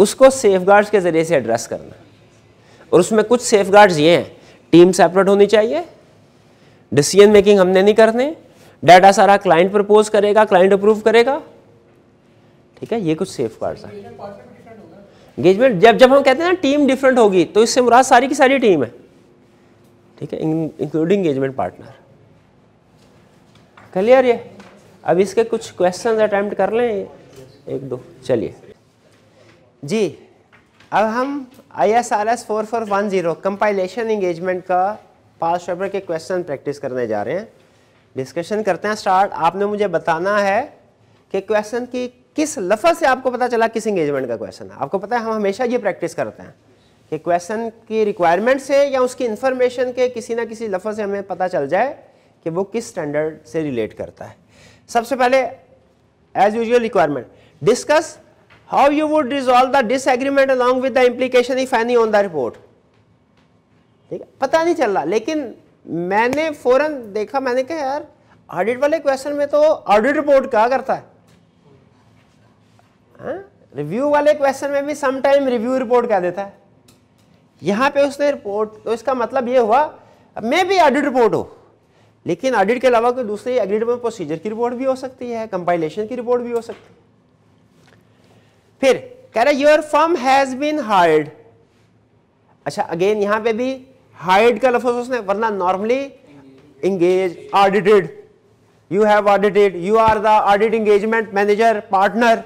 उसको सेफ के जरिए से एड्रेस करना और उसमें कुछ सेफ ये हैं टीम सेपरेट होनी चाहिए डिसीजन मेकिंग हमने नहीं करने डाटा सारा क्लाइंट प्रपोज करेगा क्लाइंट अप्रूव करेगा ठीक है ये कुछ सेफ कार्ड है एंगेजमेंट जब जब हम कहते हैं ना टीम डिफरेंट होगी तो इससे मुराद सारी की सारी टीम है ठीक है इंक्लूडिंग एंगेजमेंट पार्टनर क्लियर ये अब इसके कुछ क्वेश्चन अटैम्प्ट कर लें एक दो चलिए जी अब हम I S R S four four one zero compilation engagement का फास्ट पेपर के क्वेश्चन प्रैक्टिस करने जा रहे हैं डिस्कशन करते हैं स्टार्ट आपने मुझे बताना है कि क्वेश्चन की किस लफ्ज़ से आपको पता चला किस इंगेजमेंट का क्वेश्चन है आपको पता है हम हमेशा ये प्रैक्टिस करते हैं कि क्वेश्चन की रिक्वायरमेंट से या उसकी इन्फॉर्मेशन के किसी ना किसी लफ्ज़ से हमें पता चल जाए कि वो किस स्टैंडर्ड से रिलेट करता है सबसे पहले as usual requirement discuss how you would resolve the disagreement along with the implication if any on the report ठीक है पता नहीं चल रहा लेकिन मैंने फ़ौरन देखा मैंने कहा यार ऑडिट वाले क्वेश्चन में तो ऑडिट रिपोर्ट कहा करता है हा? रिव्यू वाले क्वेश्चन में भी समटाइम रिव्यू रिपोर्ट कह देता है यहां पे उसने रिपोर्ट तो इसका मतलब ये हुआ मैं भी ऑडिट रिपोर्ट हो लेकिन ऑडिट के अलावा कोई दूसरी एग्रीड प्रोसीजर की रिपोर्ट भी हो सकती है कंपाइलेशन की रिपोर्ट भी हो सकती है फिर कह रहा your firm has been hired अच्छा अगेन यहां पे भी हाइड का लफ्ज उसने वरना normally engage audited you have audited you are the audit engagement manager partner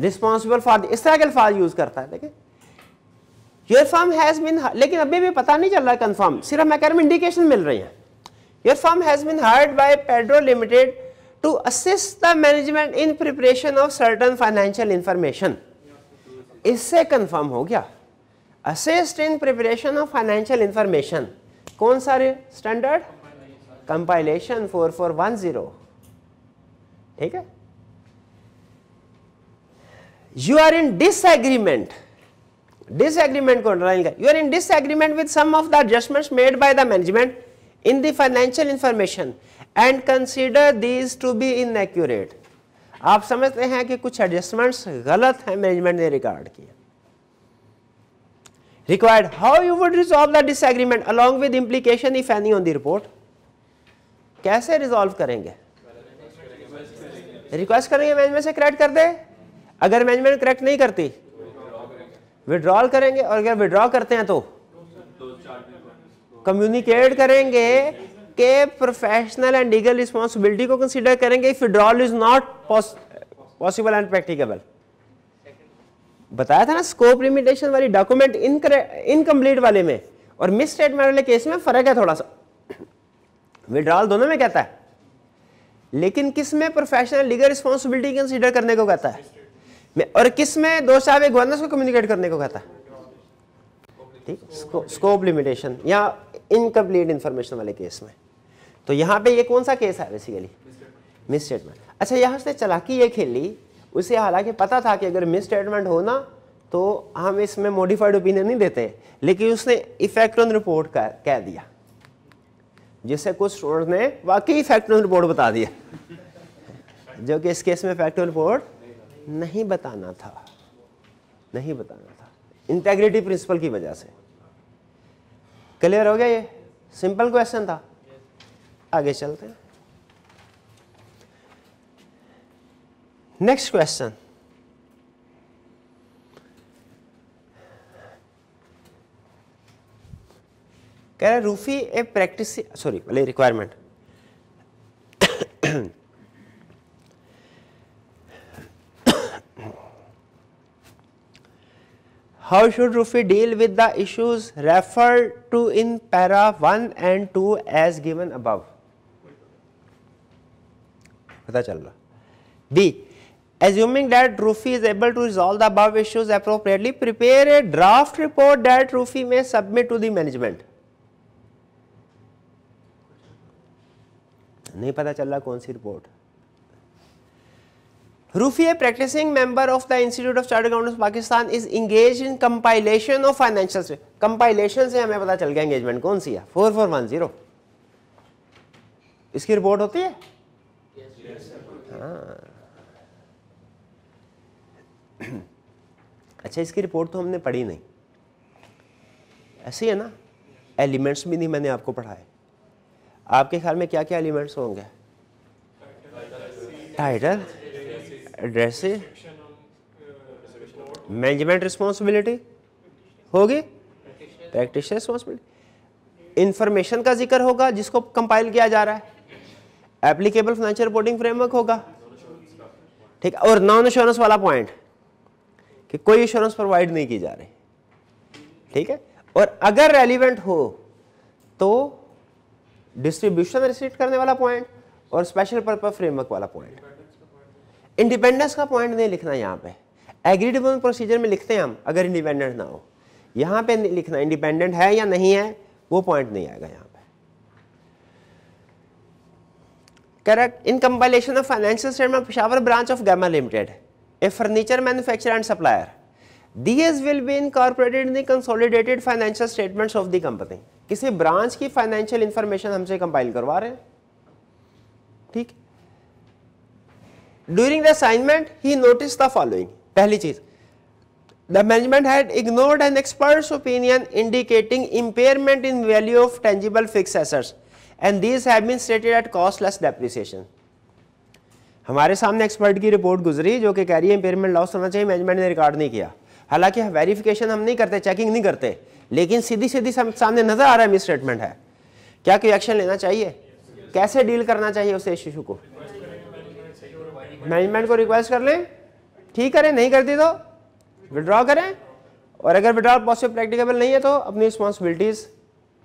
responsible for इस तरह के अल्फाज यूज करता है देखें योर फॉर्म हैज बिन लेकिन अभी भी पता नहीं चल रहा है कन्फर्म सिर्फ मैं कह रहा हूं इंडिकेशन मिल रही है your firm has been hired by Pedro Limited to assist the management in preparation of certain financial information इससे कन्फर्म हो गया असिस्ट इन प्रिपरेशन ऑफ फाइनेंशियल इंफॉर्मेशन कौन सा standard compilation four four one zero ठीक है you are in disagreement disagreement को अंडरलाइन कर you are in disagreement with some of the adjustments made by the management in the financial information and consider these to be inaccurate आप समझते हैं कि कुछ adjustments गलत है मैनेजमेंट ने रिकॉर्ड किया required. How you would resolve the disagreement along with implication if any on the report? कैसे रिजॉल्व करेंगे रिक्वेस्ट करेंगे मैनेजमेंट से करेक्ट कर दे अगर मैनेजमेंट करेक्ट नहीं करती विड्रॉल करेंगे और अगर विड्रॉ करते हैं तो कम्युनिकेट करेंगे कि प्रोफेशनल एंड लीगल रिस्पॉन्सिबिलिटी को कंसिडर करेंगे if withdrawal is not possible and practicable बताया था ना स्कोप लिमिटेशन वाली डॉक्यूमेंट इनकम्प्लीट वाले में और मिस स्टेटमेंट वाले केस में फर्क है थोड़ा सा विड्रॉल दोनों में कहता है लेकिन किस में प्रोफेशनल लीगल रिस्पॉन्सिबिलिटी कंसिडर करने को कहता है और किस में दो साहब एक गवर्नर को कम्युनिकेट करने को कहता है ठीक स्कोप लिमिटेशन या इनकम्प्लीट इंफॉर्मेशन वाले केस में तो यहां पे ये कौन सा केस है बेसिकली मिस स्टेटमेंट अच्छा यहां से चलाकी ये खेल ली उसे हालांकि पता था कि अगर मिस स्टेटमेंट हो ना तो हम इसमें मॉडिफाइड ओपिनियन नहीं देते लेकिन उसने इफेक्ट ऑन रिपोर्ट कर कह दिया जिससे कुछ स्टूडेंट ने वाकई इफेक्ट ऑन रिपोर्ट बता दिया जो कि इस केस में इफेक्ट ऑन रिपोर्ट नहीं बताना था नहीं बताना था इंटेग्रिटी प्रिंसिपल की वजह से क्लियर हो गया ये सिंपल क्वेश्चन था आगे चलते हैं Next question. कह रहा रूफी ए प्रैक्टिस सॉरी पहले requirement how should Rufi deal with the issues referred to in para 1 and 2 as given above? पता चल रहा B Assuming that Rufi is able to resolve the above issues appropriately, prepare a draft report that Rufi may submit to the management. नहीं पता चल रहा कौन सी report Rufi, a practicing member of the Institute of Chartered Accountants Pakistan, is engaged in compilation of financials. Compilation से हमें पता चल गया engagement कौन सी है? 4410. इसकी रिपोर्ट होती है? Yes, हाँ <clears throat> अच्छा इसकी रिपोर्ट तो हमने पढ़ी नहीं ऐसे है ना एलिमेंट्स भी नहीं मैंने आपको पढ़ाए आपके ख्याल में क्या क्या एलिमेंट्स होंगे टाइटल एड्रेस मैनेजमेंट रिस्पॉन्सिबिलिटी होगी प्रैक्टिशन रिस्पॉन्सिबिलिटी इंफॉर्मेशन का जिक्र होगा जिसको कंपाइल किया जा रहा है एप्लीकेबल फाइनेंशियल रिपोर्टिंग फ्रेमवर्क होगा ठीक और नॉन इंश्योरेंस वाला पॉइंट कि कोई इंश्योरेंस प्रोवाइड नहीं की जा रही ठीक है और अगर रेलिवेंट हो तो डिस्ट्रीब्यूशन रिसीट करने वाला पॉइंट और स्पेशल पर्पज फ्रेमवर्क वाला पॉइंट इंडिपेंडेंस का पॉइंट नहीं लिखना यहां पे एग्रीड प्रोसीजर में लिखते हैं हम अगर इंडिपेंडेंट ना हो यहां पे लिखना इंडिपेंडेंट है या नहीं है वो पॉइंट नहीं आएगा यहां पे correct in compilation of financial statement Peshawar branch of Gamma Limited a furniture manufacturer and supplier. These will be incorporated in the consolidated financial statements of the company. किसी ब्रांच की फाइनेंशियल इंफॉर्मेशन हमसे compile करवा रहे हैं ठीक during the assignment ही notice the following पहली चीज the management had ignored an experts opinion indicating impairment in value of tangible fixed assets and these have been stated at cost less depreciation हमारे सामने एक्सपर्ट की रिपोर्ट गुजरी जो कि कह रही है इंपेयरमेंट लॉस होना चाहिए मैनेजमेंट ने रिकॉर्ड नहीं किया हालांकि वेरिफिकेशन हम नहीं करते चेकिंग नहीं करते लेकिन सीधी सीधी सामने नजर आ रहा है मिस स्टेटमेंट है क्या कोई एक्शन लेना चाहिए कैसे डील करना चाहिए उस इशू को मैनेजमेंट को रिक्वेस्ट कर लें ठीक करें नहीं करती तो विड्रॉ करें और अगर विड्रॉ पॉसिबल प्रैक्टिकेबल नहीं है तो अपनी रिस्पॉन्सिबिलिटीज़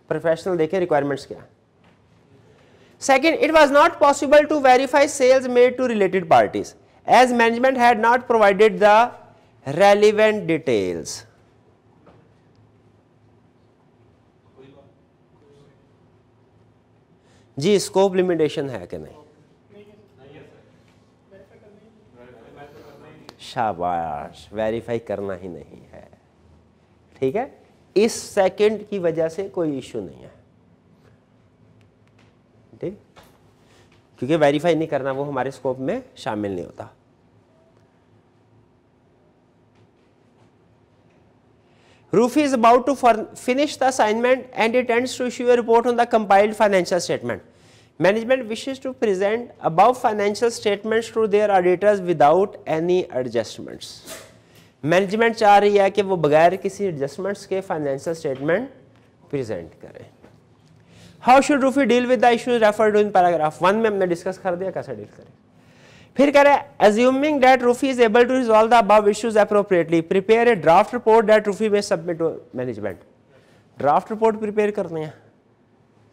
प्रोफेशनल देखें रिक्वायरमेंट्स क्या Second, it was not possible to verify sales made to related parties as management had not provided the relevant details. जी स्कोप लिमिटेशन है कि नहीं शाबाश वेरीफाई करना ही नहीं है ठीक है इस सेकंड की वजह से कोई इश्यू नहीं है क्योंकि वेरीफाई नहीं करना वो हमारे स्कोप में शामिल नहीं होता Rufi is about to finish the assignment and it tends to issue report on the compiled financial statement management wishes to present above financial statement to their auditors without any adjustment management चाह रही है कि वो बगैर किसी adjustments के financial statement present करें how should Rufi deal with the issues referred in paragraph one में हमने डिस्कस कर दिया कैसे डील करें फिर कह रहे हैं assuming that Rufi is able to resolve the above issues appropriately prepare a draft report that Rufi में submit management draft report prepare करनी है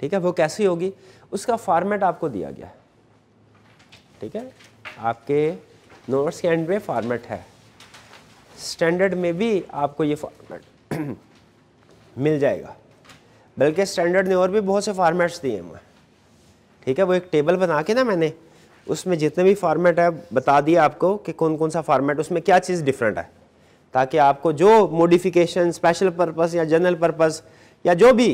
ठीक है वो कैसी होगी उसका फॉर्मेट आपको दिया गया है ठीक है आपके नोट्स के एंड में फॉर्मेट है स्टैंडर्ड में भी आपको ये फॉर्मेट <clears throat> मिल जाएगा बल्कि स्टैंडर्ड ने और भी बहुत से फार्मेट्स दिए हैं ठीक है वो एक टेबल बना के ना मैंने उसमें जितने भी फार्मेट है बता दिया आपको कि कौन कौन सा फार्मेट उसमें क्या चीज़ डिफरेंट है ताकि आपको जो मोडिफिकेशन स्पेशल पर्पस या जनरल पर्पस या जो भी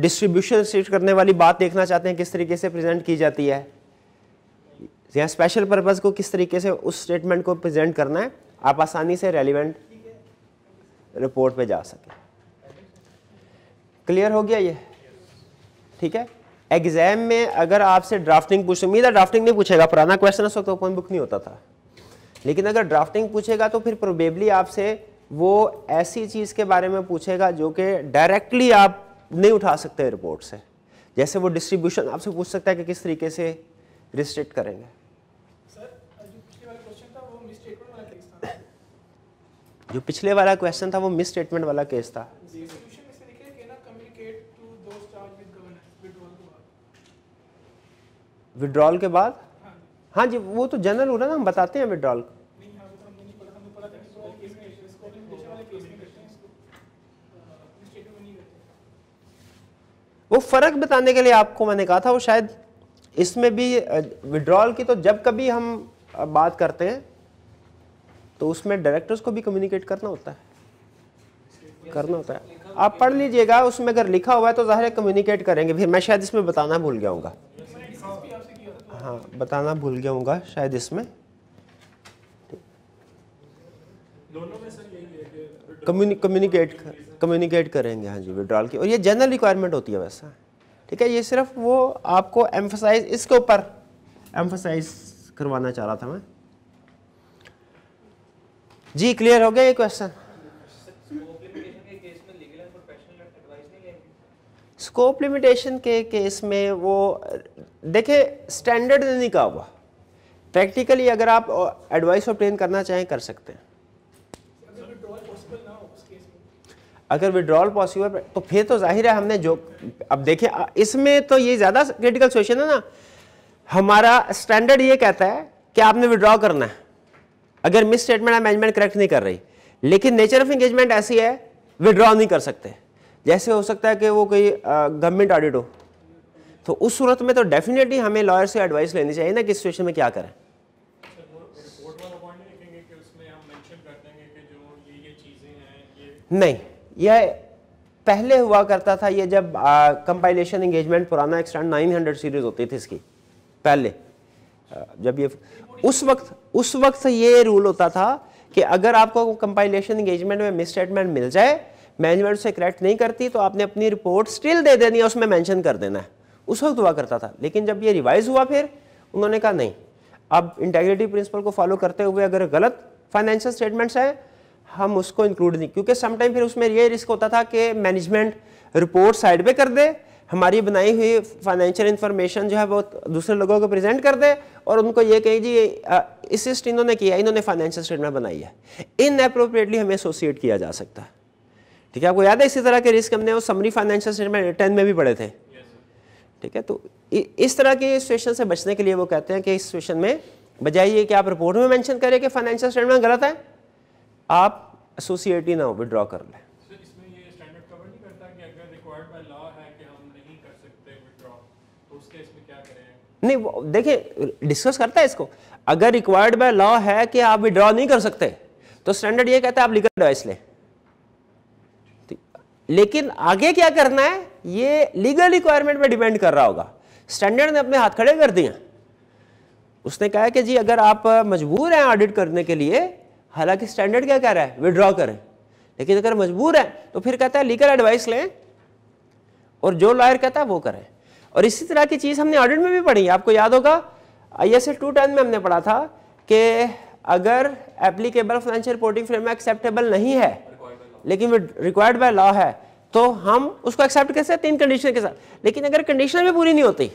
डिस्ट्रीब्यूशन सीट करने वाली बात देखना चाहते हैं किस तरीके से प्रेजेंट की जाती है या स्पेशल पर्पस को किस तरीके से उस स्टेटमेंट को प्रेजेंट करना है आप आसानी से रेलिवेंट रिपोर्ट पे जा सकें क्लियर हो गया ये ठीक है एग्जाम में अगर आपसे ड्राफ्टिंग पूछ उम्मीद है ड्राफ्टिंग नहीं पूछेगा पुराना क्वेश्चन उस वक्त ओपन बुक नहीं होता था लेकिन अगर ड्राफ्टिंग पूछेगा तो फिर प्रोबेबली आपसे वो ऐसी चीज़ के बारे में पूछेगा जो कि डायरेक्टली आप नहीं उठा सकते रिपोर्ट से जैसे वो डिस्ट्रीब्यूशन आपसे पूछ सकता है कि किस तरीके से रिस्ट्रिक्ट करेंगे जो पिछले वाला क्वेश्चन था वो मिस स्टेटमेंट वाला केस था विड्रॉल के बाद हाँ जी वो तो जनरल हो रहा ना हम बताते हैं विड्रॉल वो फ़र्क बताने के लिए आपको मैंने कहा था वो शायद इसमें भी विड्रॉल की तो जब कभी हम बात करते हैं तो उसमें डायरेक्टर्स को भी कम्युनिकेट करना होता है करना होता है आप पढ़ लीजिएगा उसमें अगर लिखा हुआ है तो ज़ाहिर कम्युनिकेट करेंगे फिर मैं शायद इसमें बताना भूल गया हूँ हाँ बताना भूल गया होगा शायद इसमें कम्युनिकेट कम्युनिकेट करेंगे हाँ जी विड्रॉल की और ये जनरल रिक्वायरमेंट होती है वैसा ठीक है ये सिर्फ वो आपको एम्फोसाइज इसके ऊपर एम्फोसाइज करवाना चाह रहा था मैं जी क्लियर हो गया ये क्वेश्चन स्कोप लिमिटेशन के केस में वो देखे स्टैंडर्ड नहीं कहा हुआ प्रैक्टिकली अगर आप एडवाइस ऑप्टेन करना चाहें कर सकते हैं अगर विड्रॉल पॉसिबल तो फिर तो जाहिर है हमने जो अब देखें इसमें तो ये ज़्यादा क्रिटिकल सिचुएशन है ना हमारा स्टैंडर्ड ये कहता है कि आपने विड्रॉ करना है अगर मिस स्टेटमेंट मैनेजमेंट करेक्ट नहीं कर रही लेकिन नेचर ऑफ एंगेजमेंट ऐसी है विड्रॉ नहीं कर सकते जैसे हो सकता है कि वो कोई गवर्नमेंट ऑडिट हो तो उस सूरत में तो डेफिनेटली हमें लॉयर से एडवाइस लेनी चाहिए ना कि सिचुएशन में क्या करें नहीं यह पहले हुआ करता था ये जब कंपाइलेशन इंगेजमेंट पुराना एक्सटेंड 900 सीरीज होती थी इसकी पहले आ, जब ये उस वक्त उस वक्त ये रूल होता था कि अगर आपको कंपाइलेशन इंगेजमेंट में मिसस्टेटमेंट मिल जाए मैनेजमेंट से करेक्ट नहीं करती तो आपने अपनी रिपोर्ट स्टिल दे देनी है उसमें मैंशन कर देना है उस वक्त हुआ करता था लेकिन जब ये रिवाइज हुआ फिर उन्होंने कहा नहीं अब इंटेग्रिटी प्रिंसिपल को फॉलो करते हुए अगर गलत फाइनेंशियल स्टेटमेंट्स हैं हम उसको इंक्लूड नहीं क्योंकि समटाइम फिर उसमें ये रिस्क होता था कि मैनेजमेंट रिपोर्ट साइड पे कर दे हमारी बनाई हुई फाइनेंशियल इन्फॉर्मेशन जो है वो दूसरे लोगों को प्रेजेंट कर दे और उनको ये कहे जी इसिस्ट इन्होंने किया इन्होंने फाइनेंशियल स्टेटमेंट बनाई है इन अप्रोप्रिएटली हमें एसोसिएट किया जा सकता है ठीक है आपको याद है इसी तरह के रिस्क हमने वो समरी फाइनेंशियल स्टेटमेंट टेन में भी पढ़े थे ठीक है तो इस तरह के सिचुएशन से बचने के लिए वो कहते हैं कि इस सिचुएशन में बजाय ये कि आप रिपोर्ट में मेंशन करें कि फाइनेंशियल स्टेटमेंट गलत है आप एसोसिएट ही ना विड्रॉ कर लें नहीं तो देखिए डिस्कस करता है इसको अगर रिक्वायर्ड बाय लॉ है कि आप विड्रॉ नहीं कर सकते तो स्टैंडर्ड ये कहता है आप लीगल एडवाइस लें लेकिन आगे क्या करना है ये लीगल रिक्वायरमेंट पर डिपेंड कर रहा होगा स्टैंडर्ड ने अपने हाथ खड़े कर दिए उसने कहा कि जी अगर आप मजबूर हैं ऑडिट करने के लिए हालांकि स्टैंडर्ड क्या कह रहा है विड्रॉ करें लेकिन अगर मजबूर है तो फिर कहता है लीगल एडवाइस लें और जो लॉयर कहता है वो करें और इसी तरह की चीज़ हमने ऑडिट में भी पढ़ी आपको याद होगा आई एस टू टेन में हमने पढ़ा था कि अगर applicable financial reporting frame acceptable नहीं है लेकिन वो रिक्वायर्ड बाय लॉ है तो हम उसको एक्सेप्ट कैसे तीन कंडीशन के साथ लेकिन अगर कंडीशन भी पूरी नहीं होती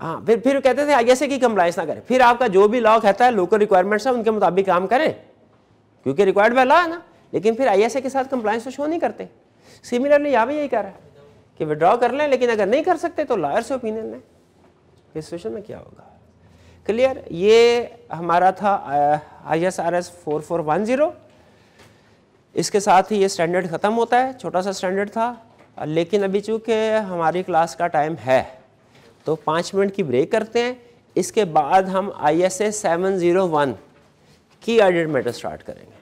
हाँ फिर फिर कहते थे आई की कंप्लाइंस ना करें फिर आपका जो भी लॉ कहता है लोकल रिक्वायरमेंट्स है उनके मुताबिक काम करें क्योंकि रिक्वायर्ड बाय लॉ है ना लेकिन फिर आई के साथ कंप्लाइंस तो शो नहीं करते सिमिलरली यहाँ भी यही कह रहा है कि विड्रॉ कर लें लेकिन अगर नहीं कर सकते तो लॉयर से ओपिनियन लें इस सिचुएशन में क्या होगा क्लियर ये हमारा था I S R S four four one zero इसके साथ ही ये स्टैंडर्ड ख़त्म होता है छोटा सा स्टैंडर्ड था लेकिन अभी चूँकि हमारी क्लास का टाइम है तो पाँच मिनट की ब्रेक करते हैं इसके बाद हम I S A seven zero one की ऑडिट मैटर स्टार्ट करेंगे